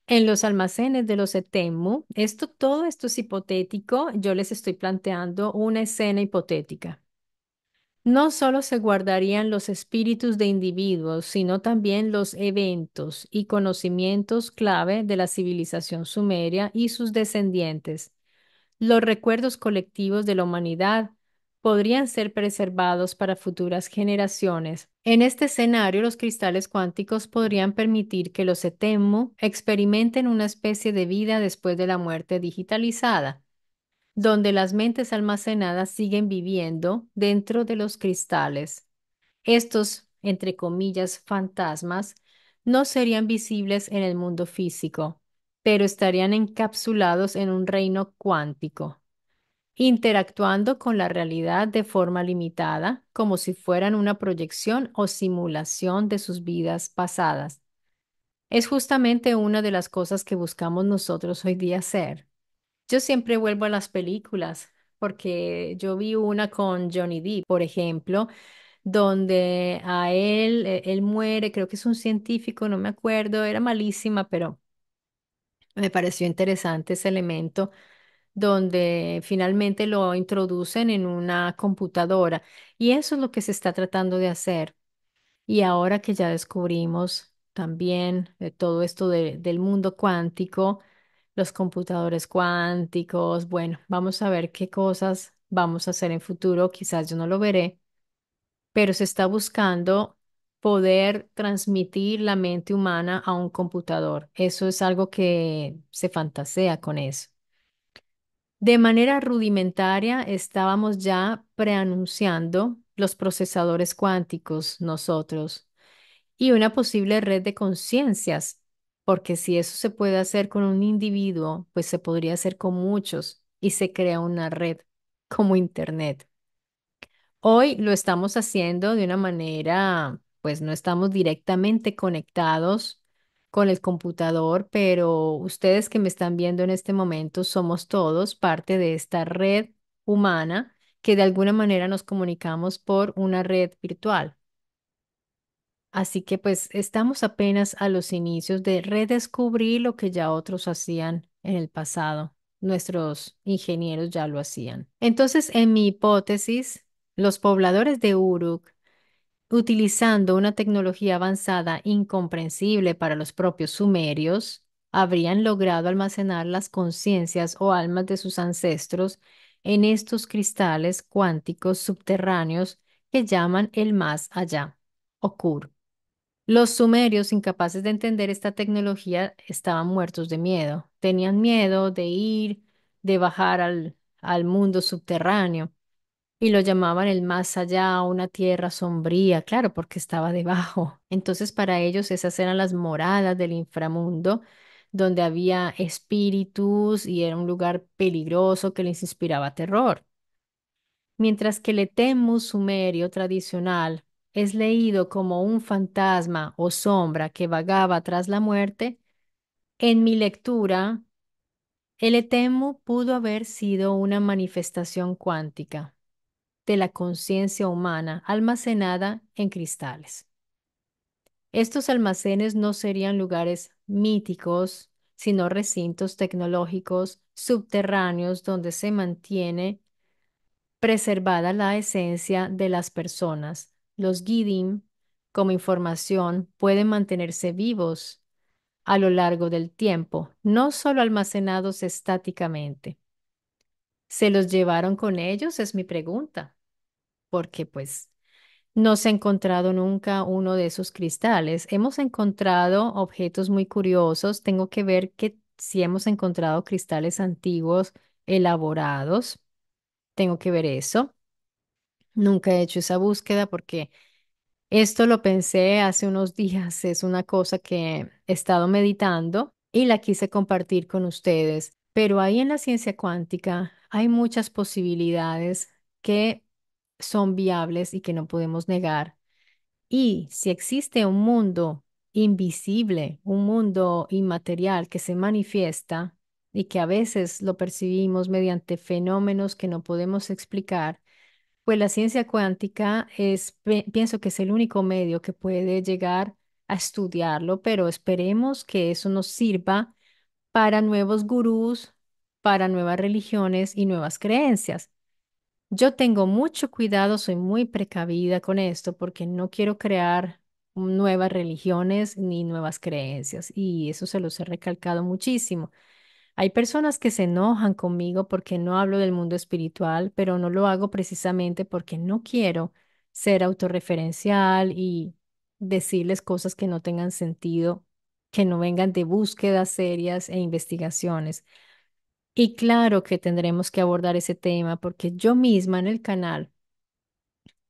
En los almacenes de los Etemu, esto, todo esto es hipotético, yo les estoy planteando una escena hipotética. No solo se guardarían los espíritus de individuos, sino también los eventos y conocimientos clave de la civilización sumeria y sus descendientes, los recuerdos colectivos de la humanidad, podrían ser preservados para futuras generaciones. En este escenario, los cristales cuánticos podrían permitir que los etemu experimenten una especie de vida después de la muerte digitalizada, donde las mentes almacenadas siguen viviendo dentro de los cristales. Estos, entre comillas, fantasmas, no serían visibles en el mundo físico, pero estarían encapsulados en un reino cuántico interactuando con la realidad de forma limitada, como si fueran una proyección o simulación de sus vidas pasadas. Es justamente una de las cosas que buscamos nosotros hoy día hacer. Yo siempre vuelvo a las películas, porque yo vi una con Johnny Depp, por ejemplo, donde a él, e, él muere, creo que es un científico, no me acuerdo, era malísima, pero me pareció interesante ese elemento donde finalmente lo introducen en una computadora. Y eso es lo que se está tratando de hacer. Y ahora que ya descubrimos también eh, todo esto del mundo cuántico, los computadores cuánticos, bueno, vamos a ver qué cosas vamos a hacer en futuro, quizás yo no lo veré, pero se está buscando poder transmitir la mente humana a un computador. Eso es algo que se fantasea con eso. De manera rudimentaria estábamos ya preanunciando los procesadores cuánticos nosotros y una posible red de conciencias, porque si eso se puede hacer con un individuo, pues se podría hacer con muchos y se crea una red como Internet. Hoy lo estamos haciendo de una manera, pues no estamos directamente conectados con el computador, pero ustedes que me están viendo en este momento somos todos parte de esta red humana que de alguna manera nos comunicamos por una red virtual. Así que pues estamos apenas a los inicios de redescubrir lo que ya otros hacían en el pasado. Nuestros ingenieros ya lo hacían. Entonces, en mi hipótesis, los pobladores de Uruk utilizando una tecnología avanzada incomprensible para los propios sumerios, habrían logrado almacenar las conciencias o almas de sus ancestros en estos cristales cuánticos subterráneos que llaman el más allá, KUR. Los sumerios, incapaces de entender esta tecnología, estaban muertos de miedo. Tenían miedo de ir, de bajar al, al mundo subterráneo y lo llamaban el más allá, una tierra sombría, claro, porque estaba debajo. Entonces para ellos esas eran las moradas del inframundo, donde había espíritus y era un lugar peligroso que les inspiraba terror. Mientras que el Etemu sumerio tradicional es leído como un fantasma o sombra que vagaba tras la muerte, en mi lectura, el Etemu pudo haber sido una manifestación cuántica de la conciencia humana almacenada en cristales. Estos almacenes no serían lugares míticos, sino recintos tecnológicos subterráneos donde se mantiene preservada la esencia de las personas. Los Gidim, como información, pueden mantenerse vivos a lo largo del tiempo, no solo almacenados estáticamente. ¿Se los llevaron con ellos? Es mi pregunta, porque pues no se ha encontrado nunca uno de esos cristales. Hemos encontrado objetos muy curiosos. Tengo que ver que si hemos encontrado cristales antiguos elaborados. Tengo que ver eso. Nunca he hecho esa búsqueda porque esto lo pensé hace unos días. Es una cosa que he estado meditando y la quise compartir con ustedes. Pero ahí en la ciencia cuántica hay muchas posibilidades que son viables y que no podemos negar. Y si existe un mundo invisible, un mundo inmaterial que se manifiesta y que a veces lo percibimos mediante fenómenos que no podemos explicar, pues la ciencia cuántica es, pienso que es el único medio que puede llegar a estudiarlo, pero esperemos que eso nos sirva para nuevos gurús, para nuevas religiones y nuevas creencias. Yo tengo mucho cuidado, soy muy precavida con esto porque no quiero crear nuevas religiones ni nuevas creencias y eso se los he recalcado muchísimo. Hay personas que se enojan conmigo porque no hablo del mundo espiritual, pero no lo hago precisamente porque no quiero ser autorreferencial y decirles cosas que no tengan sentido que no vengan de búsquedas serias e investigaciones. Y claro que tendremos que abordar ese tema porque yo misma en el canal,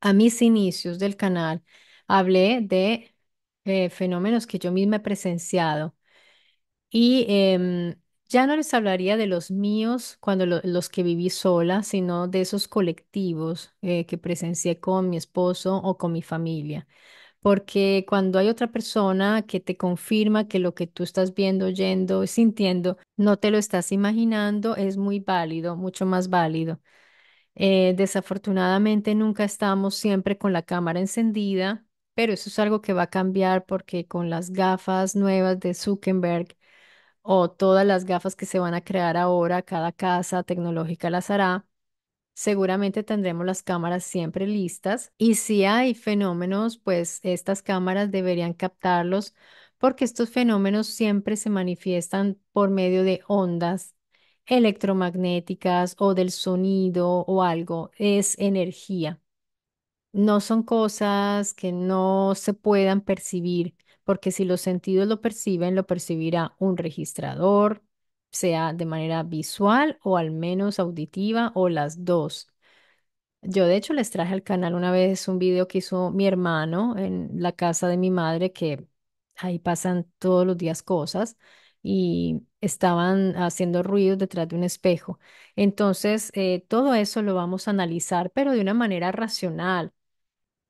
a mis inicios del canal, hablé de eh, fenómenos que yo misma he presenciado y em, ya no les hablaría de los míos cuando los que viví sola, sino de esos colectivos eh, que presencié con mi esposo o con mi familia porque cuando hay otra persona que te confirma que lo que tú estás viendo, oyendo, sintiendo, no te lo estás imaginando, es muy válido, mucho más válido. Eh, desafortunadamente nunca estamos siempre con la cámara encendida, pero eso es algo que va a cambiar porque con las gafas nuevas de Zuckerberg o todas las gafas que se van a crear ahora, cada casa tecnológica las hará, seguramente tendremos las cámaras siempre listas y si hay fenómenos, pues estas cámaras deberían captarlos porque estos fenómenos siempre se manifiestan por medio de ondas electromagnéticas o del sonido o algo, es energía. No son cosas que no se puedan percibir, porque si los sentidos lo perciben, lo percibirá un registrador, sea de manera visual o al menos auditiva o las dos. Yo de hecho les traje al canal una vez un video que hizo mi hermano en la casa de mi madre, que ahí pasan todos los días cosas y estaban haciendo ruidos detrás de un espejo. Entonces, eh, todo eso lo vamos a analizar, pero de una manera racional.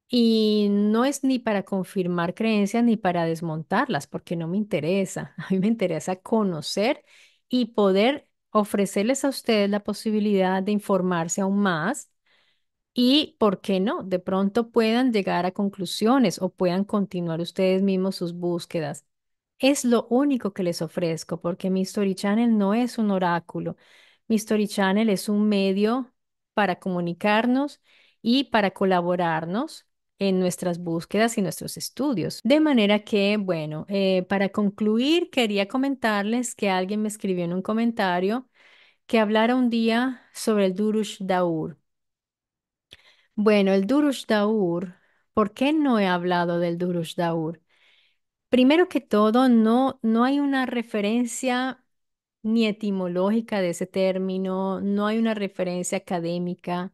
Y no es ni para confirmar creencias ni para desmontarlas, porque no me interesa. A mí me interesa conocer y poder ofrecerles a ustedes la posibilidad de informarse aún más y, ¿por qué no? De pronto puedan llegar a conclusiones o puedan continuar ustedes mismos sus búsquedas. Es lo único que les ofrezco porque mi Story Channel no es un oráculo. Mi Story Channel es un medio para comunicarnos y para colaborarnos en nuestras búsquedas y nuestros estudios. De manera que, bueno, eh, para concluir, quería comentarles que alguien me escribió en un comentario que hablara un día sobre el Durush Daur. Bueno, el Durush Daur, ¿por qué no he hablado del Durush Daur? Primero que todo, no, no hay una referencia ni etimológica de ese término, no hay una referencia académica.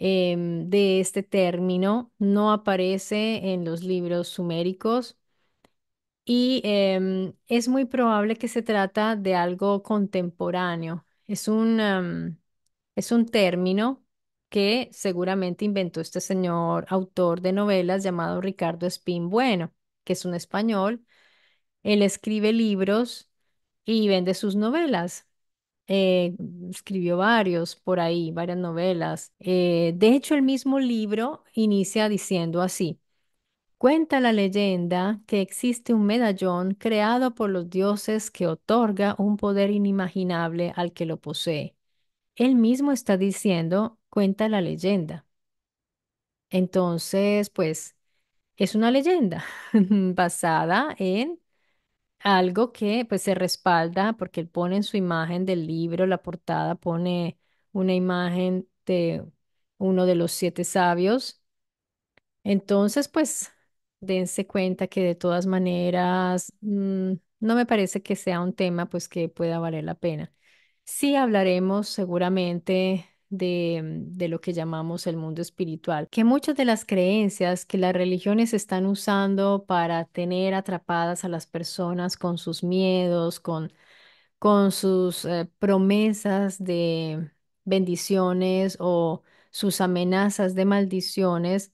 Em, de este término, no aparece en los libros suméricos y em, es muy probable que se trata de algo contemporáneo. Es un, em, es un término que seguramente inventó este señor autor de novelas llamado Ricardo Espín Bueno, que es un español. Él escribe libros y vende sus novelas. Eh, escribió varios por ahí, varias novelas. Eh, de hecho, el mismo libro inicia diciendo así. Cuenta la leyenda que existe un medallón creado por los dioses que otorga un poder inimaginable al que lo posee. Él mismo está diciendo, cuenta la leyenda. Entonces, pues, es una leyenda basada en algo que pues se respalda porque él pone en su imagen del libro, la portada pone una imagen de uno de los siete sabios. Entonces, pues dense cuenta que de todas maneras mm, no me parece que sea un tema pues que pueda valer la pena. Sí hablaremos seguramente de, mm, de lo que llamamos el mundo espiritual, que muchas de las creencias que las religiones están usando para tener atrapadas a las personas con sus miedos, con, con sus eh, promesas de bendiciones o sus amenazas de maldiciones,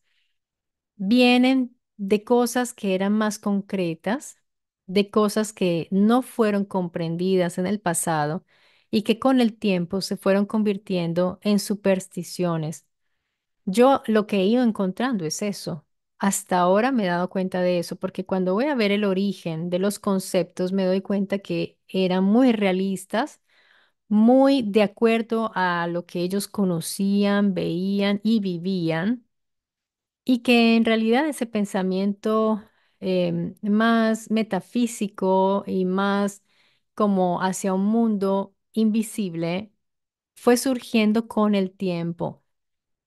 vienen de cosas que eran más concretas, de cosas que no fueron comprendidas en el pasado y que con el tiempo se fueron convirtiendo en supersticiones. Yo lo que he ido encontrando es eso. Hasta ahora me he dado cuenta de eso, porque cuando voy a ver el origen de los conceptos, me doy cuenta que eran muy realistas, muy de acuerdo a lo que ellos conocían, veían y vivían, y que en realidad ese pensamiento em, más metafísico y más como hacia un mundo invisible fue surgiendo con el tiempo.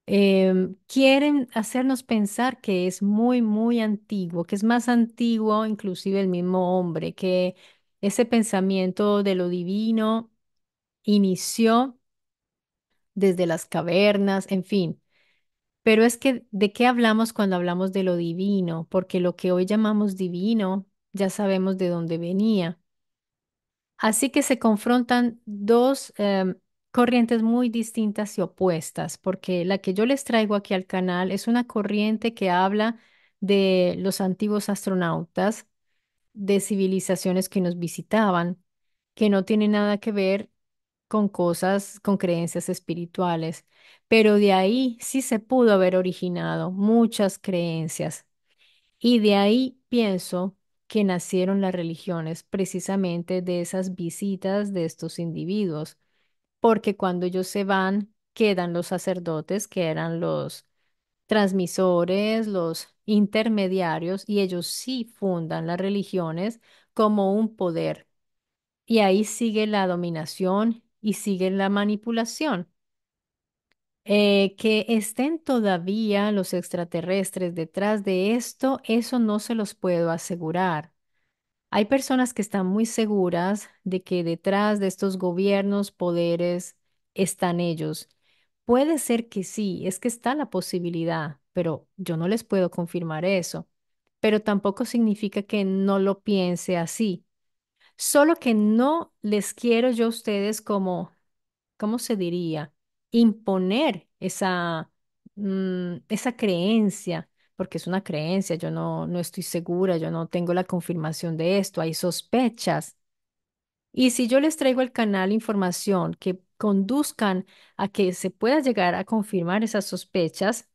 Em, quieren hacernos pensar que es muy, muy antiguo, que es más antiguo inclusive el mismo hombre, que ese pensamiento de lo divino inició desde las cavernas, en fin. Pero es que, ¿de qué hablamos cuando hablamos de lo divino? Porque lo que hoy llamamos divino, ya sabemos de dónde venía. Así que se confrontan dos em, corrientes muy distintas y opuestas, porque la que yo les traigo aquí al canal es una corriente que habla de los antiguos astronautas, de civilizaciones que nos visitaban, que no tiene nada que ver con cosas, con creencias espirituales, pero de ahí sí se pudo haber originado muchas creencias. Y de ahí pienso que nacieron las religiones precisamente de esas visitas de estos individuos, porque cuando ellos se van, quedan los sacerdotes, que eran los transmisores, los intermediarios, y ellos sí fundan las religiones como un poder. Y ahí sigue la dominación y sigue la manipulación. Eh, que estén todavía los extraterrestres detrás de esto, eso no se los puedo asegurar. Hay personas que están muy seguras de que detrás de estos gobiernos, poderes, están ellos. Puede ser que sí, es que está la posibilidad, pero yo no les puedo confirmar eso. Pero tampoco significa que no lo piense así. Solo que no les quiero yo a ustedes como, ¿cómo se diría? imponer esa, mm, esa creencia, porque es una creencia, yo no, no estoy segura, yo no tengo la confirmación de esto, hay sospechas. Y si yo les traigo al canal información que conduzcan a que se pueda llegar a confirmar esas sospechas,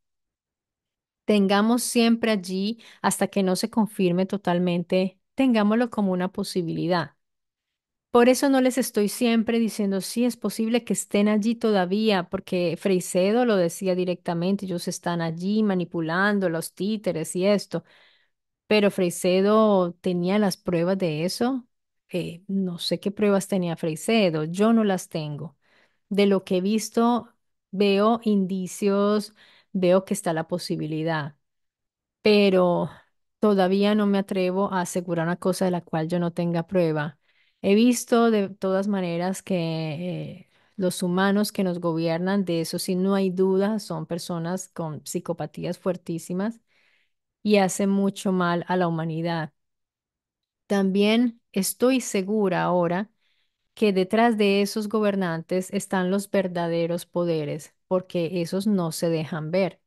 tengamos siempre allí hasta que no se confirme totalmente, tengámoslo como una posibilidad. Por eso no les estoy siempre diciendo, sí, es posible que estén allí todavía, porque Freicedo lo decía directamente, ellos están allí manipulando los títeres y esto. Pero Freicedo tenía las pruebas de eso. Eh, no sé qué pruebas tenía Freicedo, yo no las tengo. De lo que he visto, veo indicios, veo que está la posibilidad, pero todavía no me atrevo a asegurar una cosa de la cual yo no tenga prueba. He visto de todas maneras que eh, los humanos que nos gobiernan, de eso sí no hay duda, son personas con psicopatías fuertísimas y hacen mucho mal a la humanidad. También estoy segura ahora que detrás de esos gobernantes están los verdaderos poderes, porque esos no se dejan ver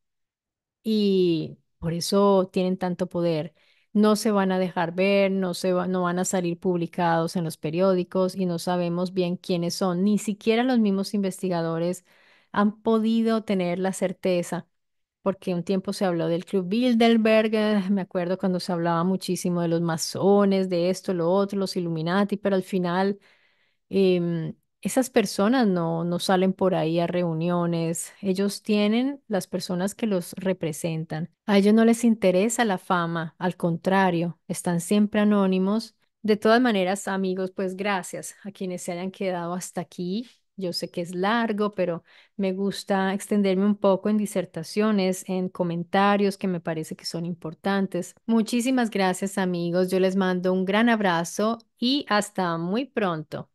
y por eso tienen tanto poder no se van a dejar ver, no, se no van a salir publicados en los periódicos y no sabemos bien quiénes son. Ni siquiera los mismos investigadores han podido tener la certeza, porque un tiempo se habló del Club Bilderberg, eh, me acuerdo cuando se hablaba muchísimo de los masones, de esto, lo otro, los Illuminati, pero al final em, esas personas no, no salen por ahí a reuniones, ellos tienen las personas que los representan. A ellos no les interesa la fama, al contrario, están siempre anónimos. De todas maneras, amigos, pues gracias a quienes se hayan quedado hasta aquí. Yo sé que es largo, pero me gusta extenderme un poco en disertaciones, en comentarios que me parece que son importantes. Muchísimas gracias amigos, yo les mando un gran abrazo y hasta muy pronto.